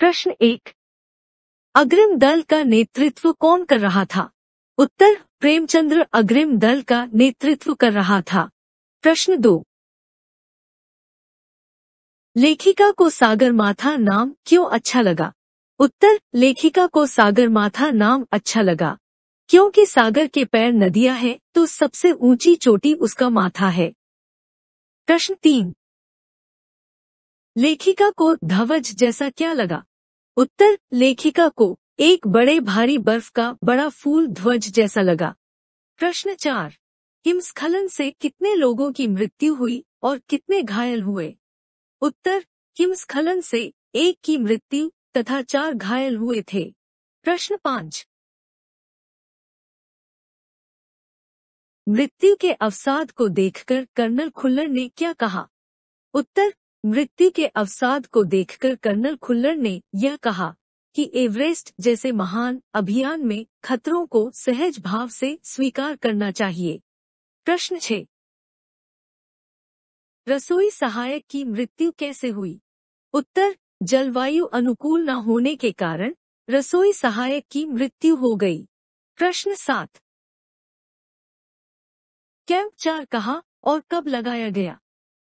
प्रश्न एक अग्रिम दल का नेतृत्व कौन कर रहा था उत्तर प्रेमचंद्र अग्रिम दल का नेतृत्व कर रहा था प्रश्न दो लेखिका को सागरमाथा नाम क्यों अच्छा लगा उत्तर लेखिका को सागरमाथा नाम अच्छा लगा क्योंकि सागर के पैर नदिया है तो सबसे ऊंची चोटी उसका माथा है प्रश्न तीन लेखिका को धवज जैसा क्या लगा उत्तर लेखिका को एक बड़े भारी बर्फ का बड़ा फूल ध्वज जैसा लगा प्रश्न चार हिमस्खलन से कितने लोगों की मृत्यु हुई और कितने घायल हुए उत्तर हिमस्खलन से एक की मृत्यु तथा चार घायल हुए थे प्रश्न पांच मृत्यु के अवसाद को देखकर कर्नल खुल्लर ने क्या कहा उत्तर मृत्यु के अवसाद को देखकर कर्नल खुल्लर ने यह कहा कि एवरेस्ट जैसे महान अभियान में खतरों को सहज भाव से स्वीकार करना चाहिए प्रश्न छे रसोई सहायक की मृत्यु कैसे हुई उत्तर जलवायु अनुकूल न होने के कारण रसोई सहायक की मृत्यु हो गई प्रश्न सात कैंप चार कहा और कब लगाया गया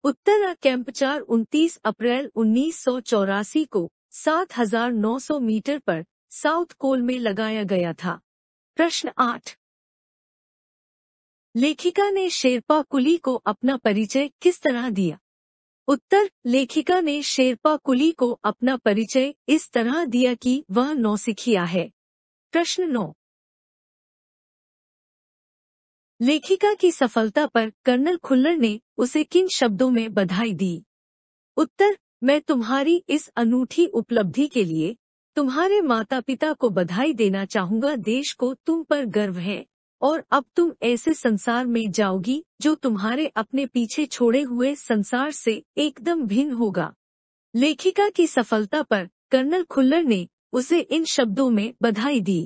उत्तर कैंप चार अप्रैल उन्नीस को 7,900 मीटर पर साउथ कोल में लगाया गया था प्रश्न आठ लेखिका ने शेरपा कुली को अपना परिचय किस तरह दिया उत्तर लेखिका ने शेरपा कुली को अपना परिचय इस तरह दिया कि वह नौसिखिया है प्रश्न नौ लेखिका की सफलता पर कर्नल खुल्लर ने उसे किन शब्दों में बधाई दी उत्तर मैं तुम्हारी इस अनूठी उपलब्धि के लिए तुम्हारे माता पिता को बधाई देना चाहूंगा देश को तुम पर गर्व है और अब तुम ऐसे संसार में जाओगी जो तुम्हारे अपने पीछे छोड़े हुए संसार से एकदम भिन्न होगा लेखिका की सफलता पर कर्नल खुल्लर ने उसे इन शब्दों में बधाई दी